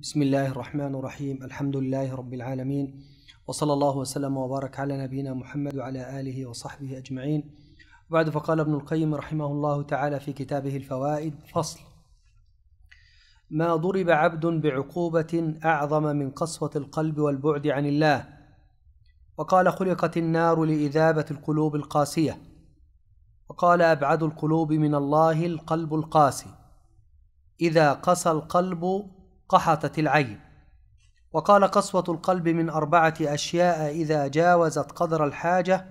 بسم الله الرحمن الرحيم الحمد لله رب العالمين وصلى الله وسلم وبارك على نبينا محمد وعلى آله وصحبه أجمعين بعد فقال ابن القيم رحمه الله تعالى في كتابه الفوائد فصل ما ضرب عبد بعقوبة أعظم من قسوة القلب والبعد عن الله وقال خلقت النار لإذابة القلوب القاسية وقال أبعد القلوب من الله القلب القاسي إذا قسى القلب قحطت العين وقال قسوة القلب من أربعة أشياء إذا جاوزت قدر الحاجة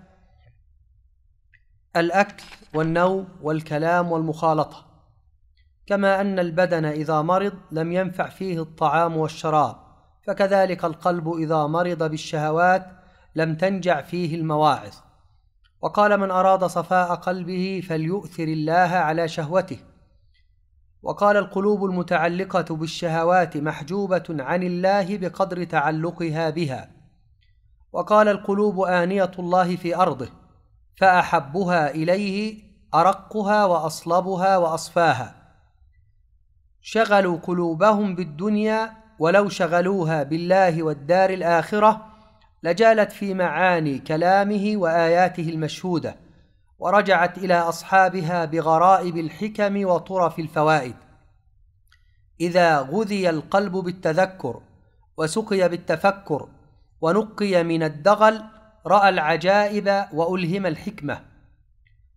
الأكل والنوم والكلام والمخالطة كما أن البدن إذا مرض لم ينفع فيه الطعام والشراب فكذلك القلب إذا مرض بالشهوات لم تنجع فيه المواعظ وقال من أراد صفاء قلبه فليؤثر الله على شهوته وقال القلوب المتعلقة بالشهوات محجوبة عن الله بقدر تعلقها بها وقال القلوب آنية الله في أرضه فأحبها إليه أرقها وأصلبها وأصفاها شغلوا قلوبهم بالدنيا ولو شغلوها بالله والدار الآخرة لجالت في معاني كلامه وآياته المشهوده ورجعت إلى أصحابها بغرائب الحكم وطرف الفوائد إذا غذي القلب بالتذكر وسقي بالتفكر ونقي من الدغل رأى العجائب وألهم الحكمة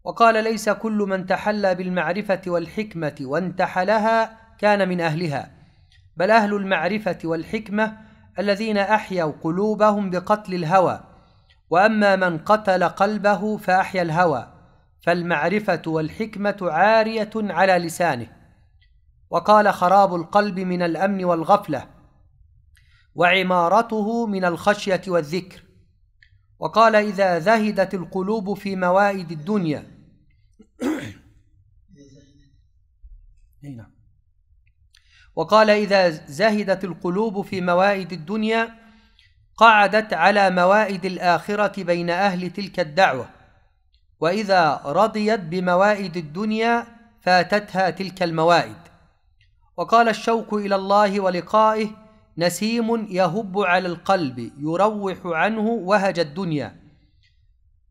وقال ليس كل من تحلى بالمعرفة والحكمة وانتحلها كان من أهلها بل أهل المعرفة والحكمة الذين أحيوا قلوبهم بقتل الهوى واما من قتل قلبه فاحيا الهوى فالمعرفه والحكمه عاريه على لسانه وقال خراب القلب من الامن والغفله وعمارته من الخشيه والذكر وقال اذا زهدت القلوب في موائد الدنيا نعم. وقال اذا زهدت القلوب في موائد الدنيا قعدت على موائد الآخرة بين أهل تلك الدعوة وإذا رضيت بموائد الدنيا فاتتها تلك الموائد وقال الشوق إلى الله ولقائه نسيم يهب على القلب يروح عنه وهج الدنيا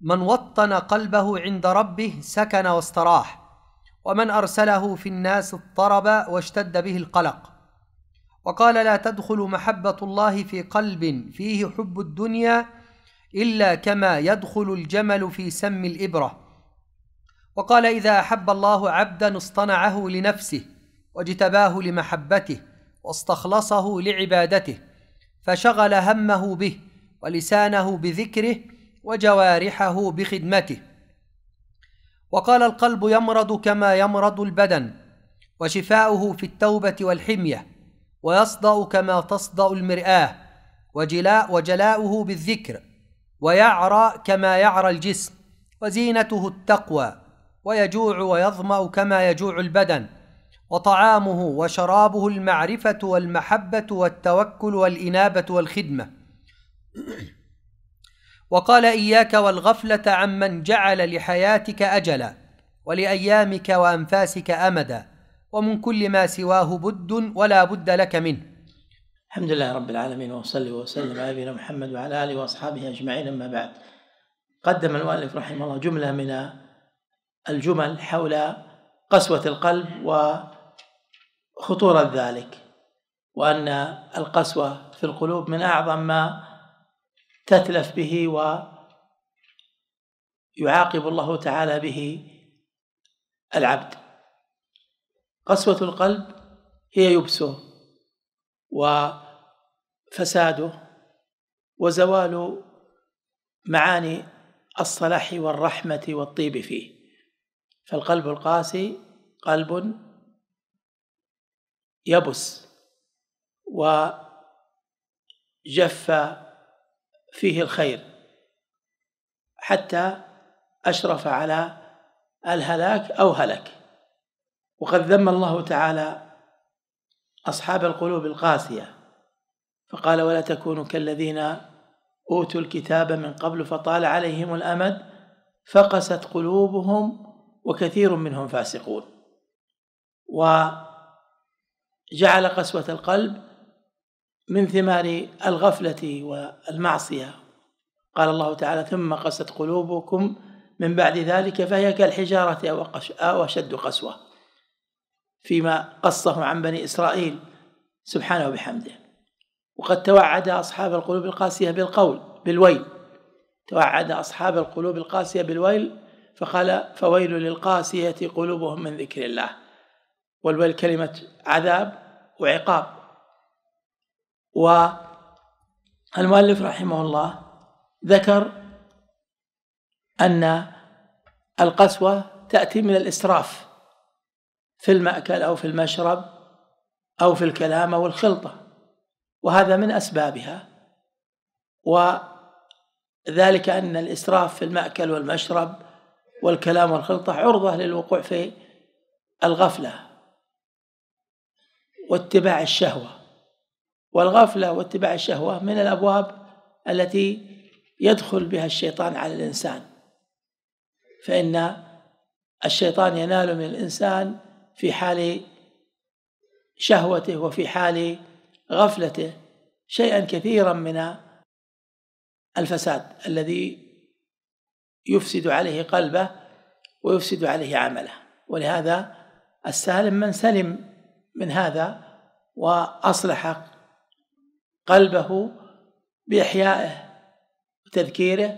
من وطن قلبه عند ربه سكن واستراح ومن أرسله في الناس اضطرب واشتد به القلق وقال لا تدخل محبة الله في قلب فيه حب الدنيا إلا كما يدخل الجمل في سم الإبرة وقال إذا أحب الله عبدا اصطنعه لنفسه واجتباه لمحبته واستخلصه لعبادته فشغل همه به ولسانه بذكره وجوارحه بخدمته وقال القلب يمرض كما يمرض البدن وشفاؤه في التوبه والحميه ويصدأ كما تصدأ المرآة وجلاء وجلاؤه بالذكر ويعرى كما يعرى الجسم وزينته التقوى ويجوع ويظمأ كما يجوع البدن وطعامه وشرابه المعرفة والمحبة والتوكل والإنابة والخدمة وقال إياك والغفلة عمن جعل لحياتك أجلا ولأيامك وأنفاسك أمدا ومن كل ما سواه بد ولا بد لك منه الحمد لله رب العالمين وصلي وسلم على نبينا محمد وعلى اله واصحابه اجمعين اما بعد قدم المؤلف رحمه الله جمله من الجمل حول قسوه القلب وخطوره ذلك وان القسوه في القلوب من اعظم ما تتلف به ويعاقب الله تعالى به العبد قسوة القلب هي يبسه وفساده وزوال معاني الصلاح والرحمة والطيب فيه فالقلب القاسي قلب يبس وجف فيه الخير حتى أشرف على الهلاك أو هلك وقد ذم الله تعالى أصحاب القلوب القاسية فقال ولا تكونوا كالذين أوتوا الكتاب من قبل فطال عليهم الأمد فقست قلوبهم وكثير منهم فاسقون وجعل قسوة القلب من ثمار الغفلة والمعصية قال الله تعالى ثم قست قلوبكم من بعد ذلك فهي كالحجارة أو أشد قسوة فيما قصه عن بني إسرائيل سبحانه وبحمده وقد توعد أصحاب القلوب القاسية بالقول بالويل توعد أصحاب القلوب القاسية بالويل فقال فويل للقاسية قلوبهم من ذكر الله والويل كلمة عذاب وعقاب والمؤلف رحمه الله ذكر أن القسوة تأتي من الإسراف في المأكل أو في المشرب أو في الكلام أو الخلطة وهذا من أسبابها وذلك أن الإسراف في المأكل والمشرب والكلام والخلطة عرضة للوقوع في الغفلة واتباع الشهوة والغفلة واتباع الشهوة من الأبواب التي يدخل بها الشيطان على الإنسان فإن الشيطان ينال من الإنسان في حال شهوته وفي حال غفلته شيئا كثيرا من الفساد الذي يفسد عليه قلبه ويفسد عليه عمله ولهذا السالم من سلم من هذا واصلح قلبه باحيائه وتذكيره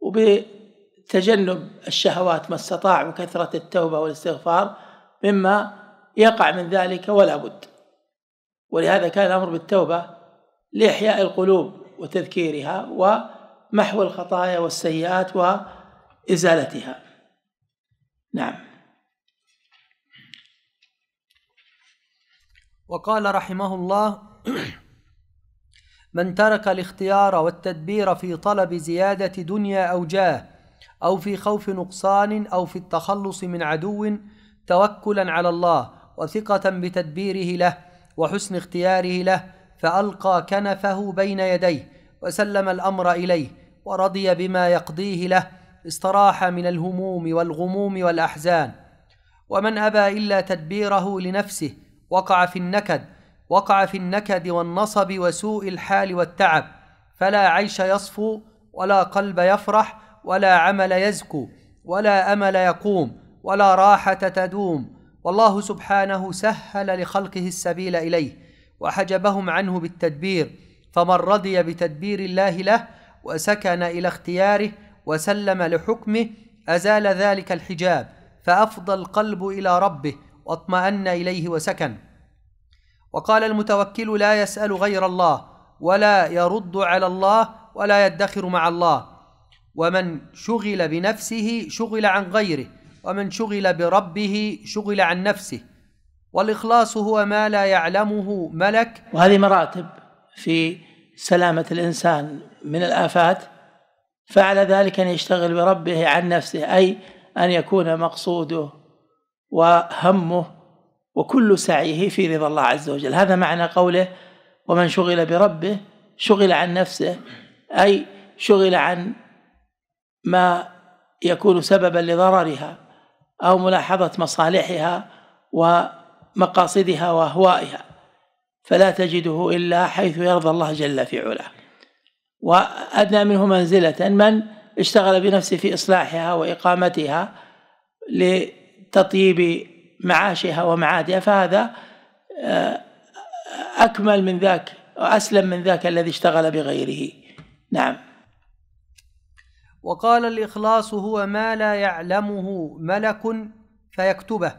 وبتجنب الشهوات ما استطاع وكثره التوبه والاستغفار مما يقع من ذلك ولا بد ولهذا كان الأمر بالتوبة لإحياء القلوب وتذكيرها ومحو الخطايا والسيئات وإزالتها نعم وقال رحمه الله من ترك الاختيار والتدبير في طلب زيادة دنيا أو جاه أو في خوف نقصان أو في التخلص من عدو توكلا على الله وثقه بتدبيره له وحسن اختياره له فالقى كنفه بين يديه وسلم الامر اليه ورضي بما يقضيه له استراح من الهموم والغموم والاحزان ومن ابى الا تدبيره لنفسه وقع في النكد وقع في النكد والنصب وسوء الحال والتعب فلا عيش يصفو ولا قلب يفرح ولا عمل يزكو ولا امل يقوم ولا راحة تدوم والله سبحانه سهل لخلقه السبيل إليه وحجبهم عنه بالتدبير فمن رضي بتدبير الله له وسكن إلى اختياره وسلم لحكمه أزال ذلك الحجاب فأفضى القلب إلى ربه واطمأن إليه وسكن وقال المتوكل لا يسأل غير الله ولا يرد على الله ولا يدخر مع الله ومن شغل بنفسه شغل عن غيره ومن شغل بربه شغل عن نفسه والإخلاص هو ما لا يعلمه ملك وهذه مراتب في سلامة الإنسان من الآفات فعلى ذلك أن يشتغل بربه عن نفسه أي أن يكون مقصوده وهمه وكل سعيه في رضا الله عز وجل هذا معنى قوله ومن شغل بربه شغل عن نفسه أي شغل عن ما يكون سببا لضررها أو ملاحظة مصالحها ومقاصدها وأهوائها فلا تجده إلا حيث يرضى الله جل في علاه وأدنى منه منزلة من اشتغل بنفسه في إصلاحها وإقامتها لتطيب معاشها ومعادها فهذا آه، أكمل من ذاك وأسلم من ذاك الذي اشتغل بغيره نعم وقال الاخلاص هو ما لا يعلمه ملك فيكتبه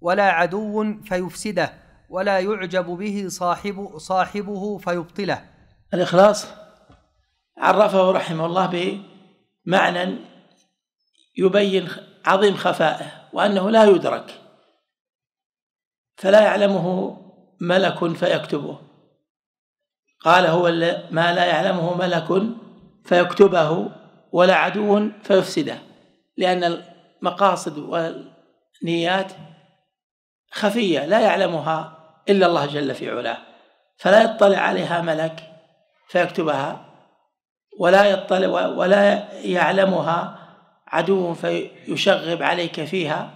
ولا عدو فيفسده ولا يعجب به صاحب صاحبه فيبطله الاخلاص عرفه رحمه الله بمعنى يبين عظيم خفائه وانه لا يدرك فلا يعلمه ملك فيكتبه قال هو ما لا يعلمه ملك فيكتبه ولا عدو فيفسده لأن المقاصد والنيات خفية لا يعلمها إلا الله جل في علاه فلا يطلع عليها ملك فيكتبها ولا يطلع ولا يعلمها عدو فيشغب عليك فيها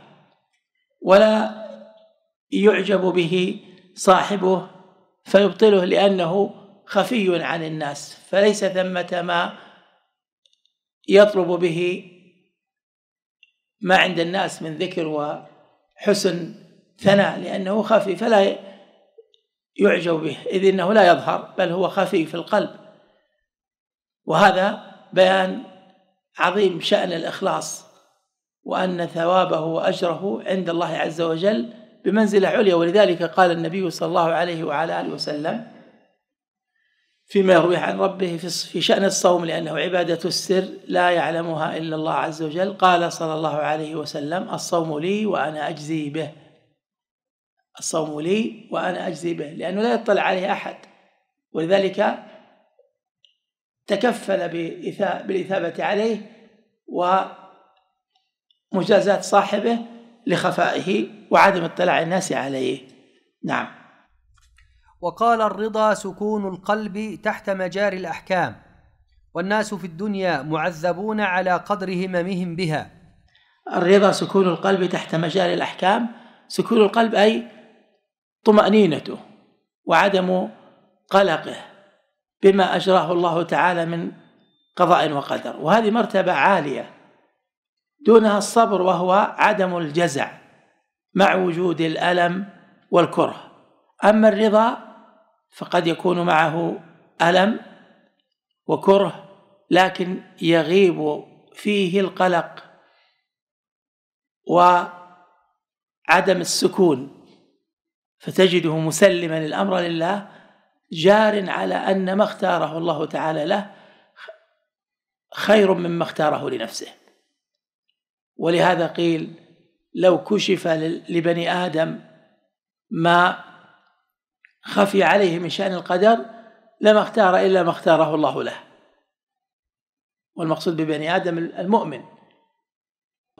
ولا يعجب به صاحبه فيبطله لأنه خفي عن الناس فليس ثمة ما يطلب به ما عند الناس من ذكر وحسن ثناء لأنه خفي فلا يعجب به إذ إنه لا يظهر بل هو خفي في القلب وهذا بيان عظيم شأن الإخلاص وأن ثوابه وأجره عند الله عز وجل بمنزلة عليا ولذلك قال النبي صلى الله عليه وعلى آله وسلم فيما يرويه عن ربه في شأن الصوم لأنه عبادة السر لا يعلمها إلا الله عز وجل قال صلى الله عليه وسلم الصوم لي وأنا أجزي به الصوم لي وأنا أجزي به لأنه لا يطلع عليه أحد ولذلك تكفل بالإثابة عليه ومجازات صاحبه لخفائه وعدم اطلاع الناس عليه نعم وقال الرضا سكون القلب تحت مجاري الاحكام والناس في الدنيا معذبون على قدر هممهم بها الرضا سكون القلب تحت مجاري الاحكام سكون القلب اي طمانينته وعدم قلقه بما اجراه الله تعالى من قضاء وقدر وهذه مرتبه عاليه دونها الصبر وهو عدم الجزع مع وجود الالم والكره اما الرضا فقد يكون معه الم وكره لكن يغيب فيه القلق وعدم السكون فتجده مسلما الامر لله جار على ان ما اختاره الله تعالى له خير مما اختاره لنفسه ولهذا قيل لو كشف لبني ادم ما خفي عليه من شأن القدر لما اختار إلا ما اختاره الله له والمقصود ببني آدم المؤمن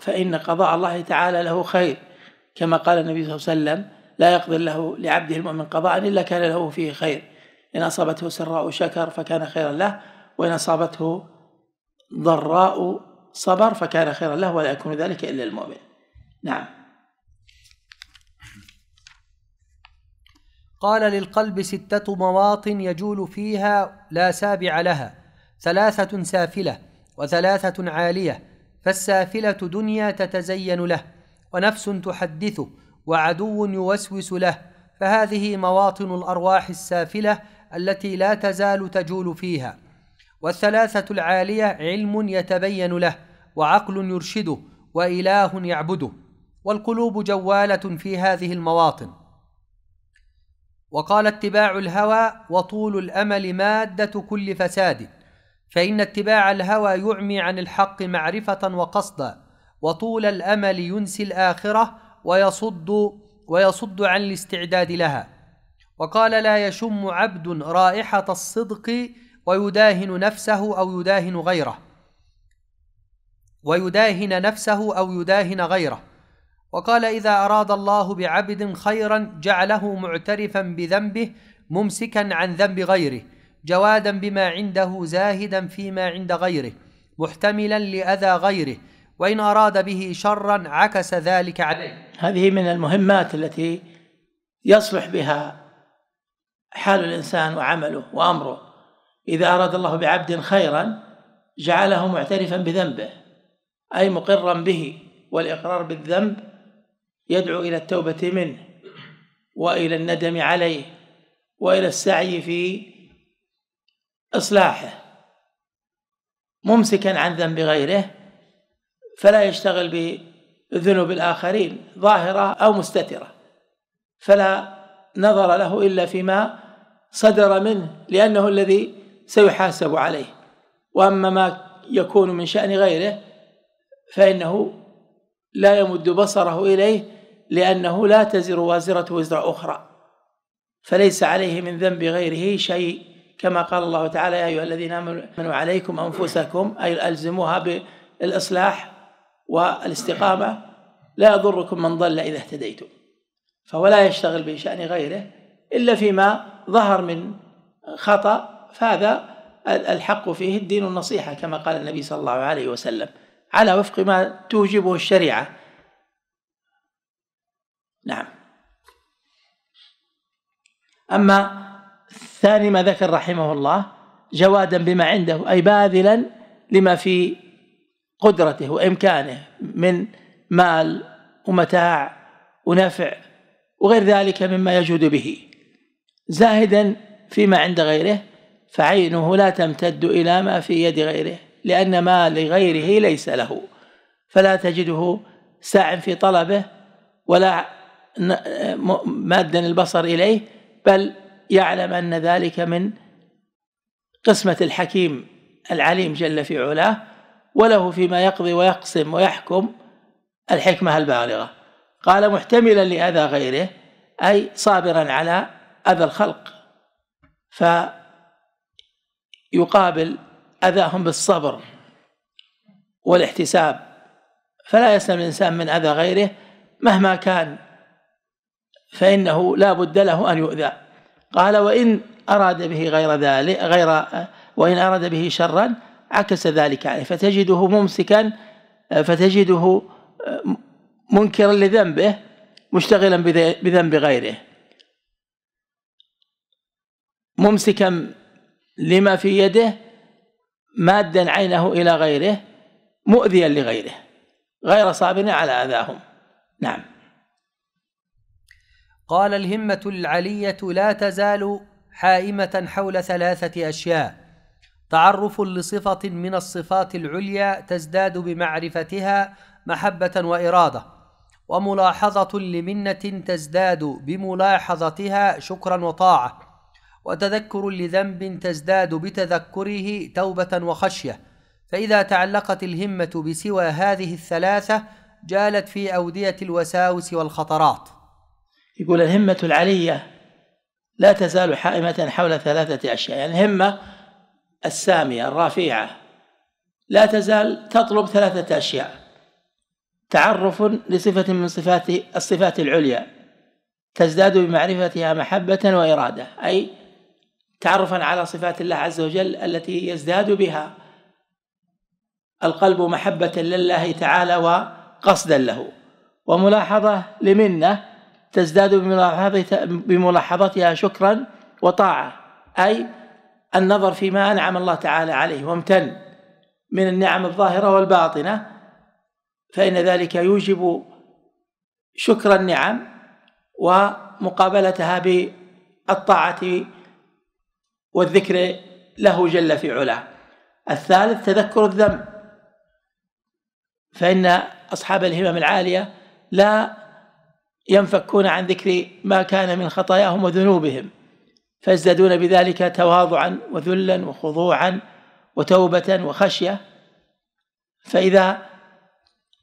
فإن قضاء الله تعالى له خير كما قال النبي صلى الله عليه وسلم لا يقضي له لعبده المؤمن قضاء إلا كان له فيه خير إن أصابته سراء شكر فكان خيرا له وإن أصابته ضراء صبر فكان خيرا له ولا يكون ذلك إلا المؤمن نعم قال للقلب ستة مواطن يجول فيها لا سابع لها ثلاثة سافلة وثلاثة عالية فالسافلة دنيا تتزين له ونفس تحدثه وعدو يوسوس له فهذه مواطن الأرواح السافلة التي لا تزال تجول فيها والثلاثة العالية علم يتبين له وعقل يرشده وإله يعبده والقلوب جوالة في هذه المواطن وقال اتباع الهوى وطول الامل ماده كل فساد فان اتباع الهوى يعمي عن الحق معرفه وقصدا وطول الامل ينسي الاخره ويصد ويصد عن الاستعداد لها وقال لا يشم عبد رائحه الصدق ويداهن نفسه او يداهن غيره ويداهن نفسه او يداهن غيره وقال إذا أراد الله بعبد خيرا جعله معترفا بذنبه ممسكا عن ذنب غيره جوادا بما عنده زاهدا فيما عند غيره محتملا لأذى غيره وإن أراد به شرا عكس ذلك عليه هذه من المهمات التي يصلح بها حال الإنسان وعمله وأمره إذا أراد الله بعبد خيرا جعله معترفا بذنبه أي مقرا به والإقرار بالذنب يدعو إلى التوبة منه وإلى الندم عليه وإلى السعي في إصلاحه ممسكا عن ذنب غيره فلا يشتغل بذنوب الآخرين ظاهرة أو مستترة فلا نظر له إلا فيما صدر منه لأنه الذي سيحاسب عليه وأما ما يكون من شأن غيره فإنه لا يمد بصره إليه لأنه لا تزر وازرة وزر أخرى فليس عليه من ذنب غيره شيء كما قال الله تعالى يا أيها الذين آمنوا عليكم أنفسكم أي ألزموها بالإصلاح والاستقامة لا يضركم من ضل إذا اهتديتم فهو لا يشتغل بشأن غيره إلا فيما ظهر من خطأ فهذا الحق فيه الدين النصيحة كما قال النبي صلى الله عليه وسلم على وفق ما توجبه الشريعة نعم أما الثاني ما ذكر رحمه الله جوادا بما عنده أي باذلا لما في قدرته وإمكانه من مال ومتاع ونفع وغير ذلك مما يجود به زاهدا فيما عند غيره فعينه لا تمتد إلى ما في يد غيره لأن ما لغيره ليس له فلا تجده ساع في طلبه ولا مادا البصر اليه بل يعلم ان ذلك من قسمه الحكيم العليم جل في علاه وله فيما يقضي ويقسم ويحكم الحكمه البالغه قال محتملا لاذى غيره اي صابرا على اذى الخلق فيقابل اذاهم بالصبر والاحتساب فلا يسلم الانسان من اذى غيره مهما كان فإنه لا بد له أن يؤذى قال وإن أراد به غير ذلك غير وإن أراد به شرا عكس ذلك عليه فتجده ممسكا فتجده منكرا لذنبه مشتغلا بذنب غيره ممسكا لما في يده مادا عينه إلى غيره مؤذيا لغيره غير صابر على أذاهم نعم قال الهمه العليه لا تزال حائمه حول ثلاثه اشياء تعرف لصفه من الصفات العليا تزداد بمعرفتها محبه واراده وملاحظه لمنه تزداد بملاحظتها شكرا وطاعه وتذكر لذنب تزداد بتذكره توبه وخشيه فاذا تعلقت الهمه بسوى هذه الثلاثه جالت في اوديه الوساوس والخطرات يقول الهمة العلية لا تزال حائمة حول ثلاثة أشياء يعني الهمة السامية الرافعة لا تزال تطلب ثلاثة أشياء تعرف لصفة من صفات الصفات العليا تزداد بمعرفتها محبة وإرادة أي تعرفا على صفات الله عز وجل التي يزداد بها القلب محبة لله تعالى وقصدا له وملاحظة لمنه تزداد بملاحظتها شكرا وطاعة أي النظر فيما أنعم الله تعالى عليه وامتن من النعم الظاهرة والباطنة فإن ذلك يوجب شكر النعم ومقابلتها بالطاعة والذكر له جل في علاه الثالث تذكر الذنب فإن أصحاب الهمم العالية لا ينفكون عن ذكر ما كان من خطاياهم وذنوبهم فيزدادون بذلك تواضعا وذلا وخضوعا وتوبة وخشية فإذا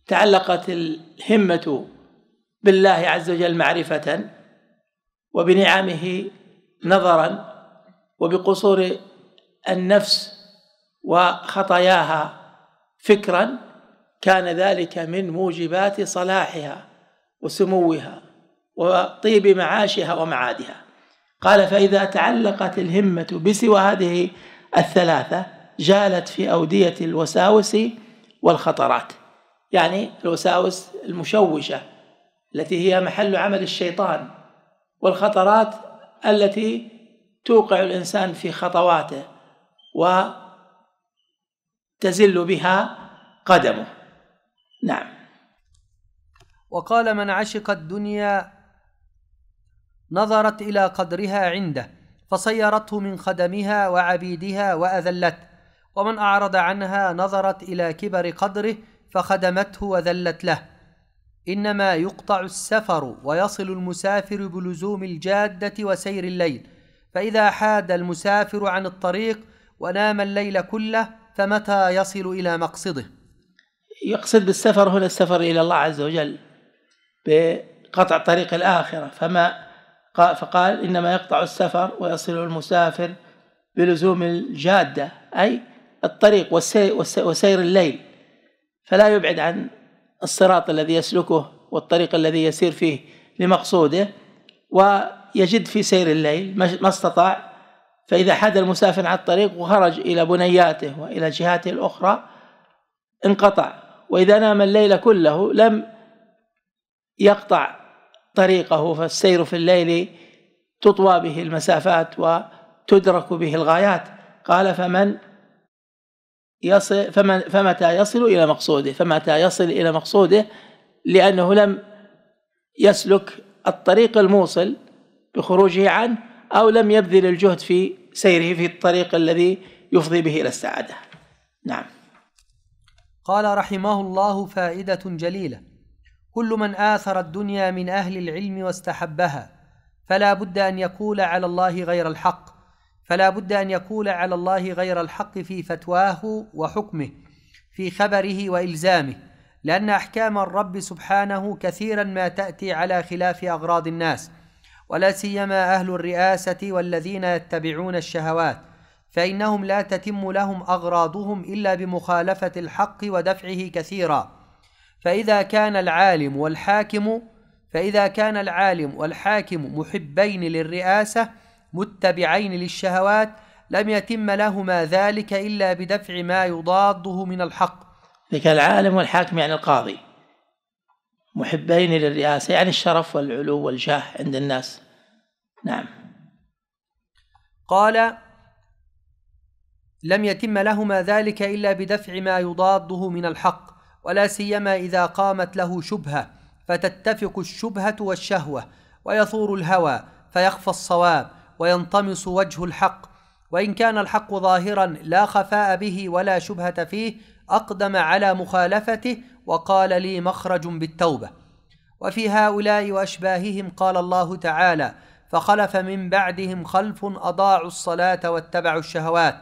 تعلقت الهمة بالله عز وجل معرفة وبنعمه نظرا وبقصور النفس وخطاياها فكرا كان ذلك من موجبات صلاحها وسموها وطيب معاشها ومعادها قال فإذا تعلقت الهمة بسوى هذه الثلاثة جالت في أودية الوساوس والخطرات يعني الوساوس المشوشة التي هي محل عمل الشيطان والخطرات التي توقع الإنسان في خطواته وتزل بها قدمه نعم وقال من عشق الدنيا نظرت الى قدرها عنده فصيرته من خدمها وعبيدها واذلته ومن اعرض عنها نظرت الى كبر قدره فخدمته وذلت له انما يقطع السفر ويصل المسافر بلزوم الجاده وسير الليل فاذا حاد المسافر عن الطريق ونام الليل كله فمتى يصل الى مقصده يقصد بالسفر هنا السفر الى الله عز وجل بقطع طريق الآخرة فما فقال إنما يقطع السفر ويصل المسافر بلزوم الجادة أي الطريق وسير الليل فلا يبعد عن الصراط الذي يسلكه والطريق الذي يسير فيه لمقصوده ويجد في سير الليل ما استطاع فإذا حاد المسافر عن الطريق وخرج إلى بنياته وإلى جهاته الأخرى انقطع وإذا نام الليل كله لم يقطع طريقه فالسير في الليل تطوى به المسافات وتدرك به الغايات قال فمن يصل فمن فمتى يصل إلى مقصوده فمتى يصل إلى مقصوده لأنه لم يسلك الطريق الموصل بخروجه عنه أو لم يبذل الجهد في سيره في الطريق الذي يفضي به إلى السعادة نعم قال رحمه الله فائدة جليلة كل من آثر الدنيا من أهل العلم واستحبها فلا بد أن يقول على الله غير الحق فلا بد أن يقول على الله غير الحق في فتواه وحكمه في خبره وإلزامه لأن أحكام الرب سبحانه كثيرا ما تأتي على خلاف أغراض الناس ولا سيما أهل الرئاسة والذين يتبعون الشهوات فإنهم لا تتم لهم أغراضهم إلا بمخالفة الحق ودفعه كثيرا فإذا كان العالم والحاكم فإذا كان العالم والحاكم محبين للرئاسة متبعين للشهوات لم يتم لهما ذلك إلا بدفع ما يضاده من الحق لك العالم والحاكم يعني القاضي محبين للرئاسة يعني الشرف والعلو والجاه عند الناس نعم قال لم يتم لهما ذلك إلا بدفع ما يضاده من الحق ولا سيما اذا قامت له شبهه فتتفق الشبهه والشهوه ويثور الهوى فيخفى الصواب وينطمس وجه الحق وان كان الحق ظاهرا لا خفاء به ولا شبهه فيه اقدم على مخالفته وقال لي مخرج بالتوبه وفي هؤلاء واشباههم قال الله تعالى فخلف من بعدهم خلف اضاعوا الصلاه واتبعوا الشهوات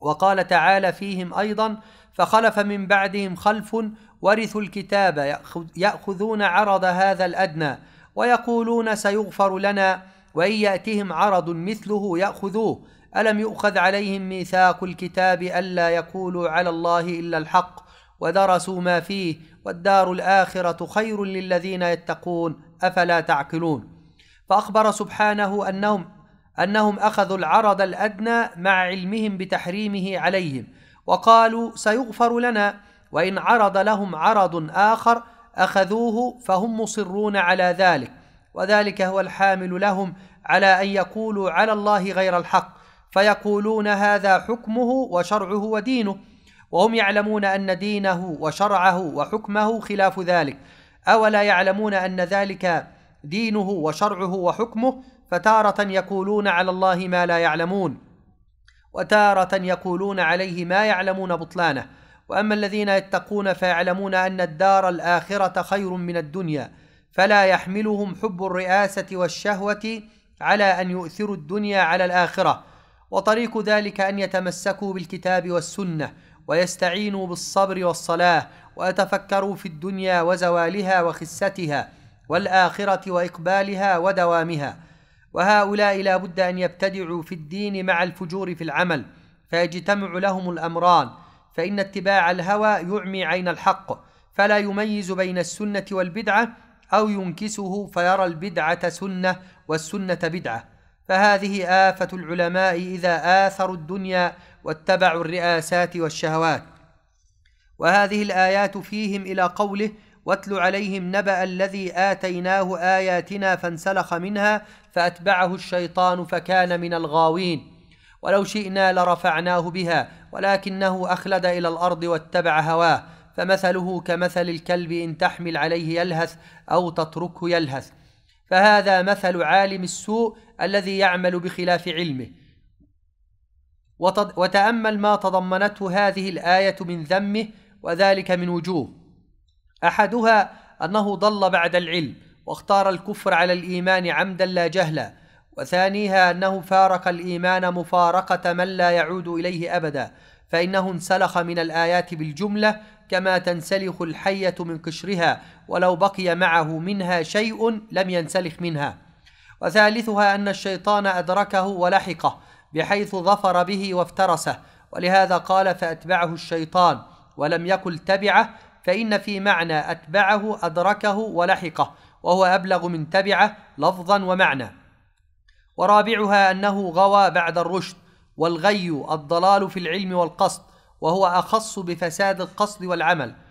وقال تعالى فيهم ايضا فخلف من بعدهم خلف ورثوا الكتاب ياخذون عرض هذا الادنى ويقولون سيغفر لنا وان ياتهم عرض مثله ياخذوه الم يؤخذ عليهم ميثاق الكتاب الا يقولوا على الله الا الحق ودرسوا ما فيه والدار الاخره خير للذين يتقون افلا تعقلون فاخبر سبحانه انهم أنهم أخذوا العرض الأدنى مع علمهم بتحريمه عليهم وقالوا سيغفر لنا وإن عرض لهم عرض آخر أخذوه فهم مصرون على ذلك وذلك هو الحامل لهم على أن يقولوا على الله غير الحق فيقولون هذا حكمه وشرعه ودينه وهم يعلمون أن دينه وشرعه وحكمه خلاف ذلك أولا يعلمون أن ذلك دينه وشرعه وحكمه فتارة يقولون على الله ما لا يعلمون وتارة يقولون عليه ما يعلمون بطلانه واما الذين يتقون فيعلمون ان الدار الاخره خير من الدنيا فلا يحملهم حب الرئاسه والشهوه على ان يؤثروا الدنيا على الاخره وطريق ذلك ان يتمسكوا بالكتاب والسنه ويستعينوا بالصبر والصلاه ويتفكروا في الدنيا وزوالها وخستها والاخره واقبالها ودوامها وهؤلاء لا بد أن يبتدعوا في الدين مع الفجور في العمل فيجتمع لهم الأمران فإن اتباع الهوى يعمي عين الحق فلا يميز بين السنة والبدعة أو ينكسه فيرى البدعة سنة والسنة بدعة فهذه آفة العلماء إذا آثروا الدنيا واتبعوا الرئاسات والشهوات وهذه الآيات فيهم إلى قوله واتل عليهم نبأ الذي آتيناه آياتنا فانسلخ منها فأتبعه الشيطان فكان من الغاوين ولو شئنا لرفعناه بها ولكنه أخلد إلى الأرض واتبع هواه فمثله كمثل الكلب إن تحمل عليه يلهث أو تتركه يلهث فهذا مثل عالم السوء الذي يعمل بخلاف علمه وتأمل ما تضمنته هذه الآية من ذمه وذلك من وجوه احدها انه ضل بعد العلم واختار الكفر على الايمان عمدا لا جهلا وثانيها انه فارق الايمان مفارقه من لا يعود اليه ابدا فانه انسلخ من الايات بالجمله كما تنسلخ الحيه من قشرها ولو بقي معه منها شيء لم ينسلخ منها وثالثها ان الشيطان ادركه ولحقه بحيث ظفر به وافترسه ولهذا قال فاتبعه الشيطان ولم يقل تبعه فإن في معنى أتبعه أدركه ولحقه وهو أبلغ من تبعه لفظا ومعنى ورابعها أنه غوى بعد الرشد والغي الضلال في العلم والقصد وهو أخص بفساد القصد والعمل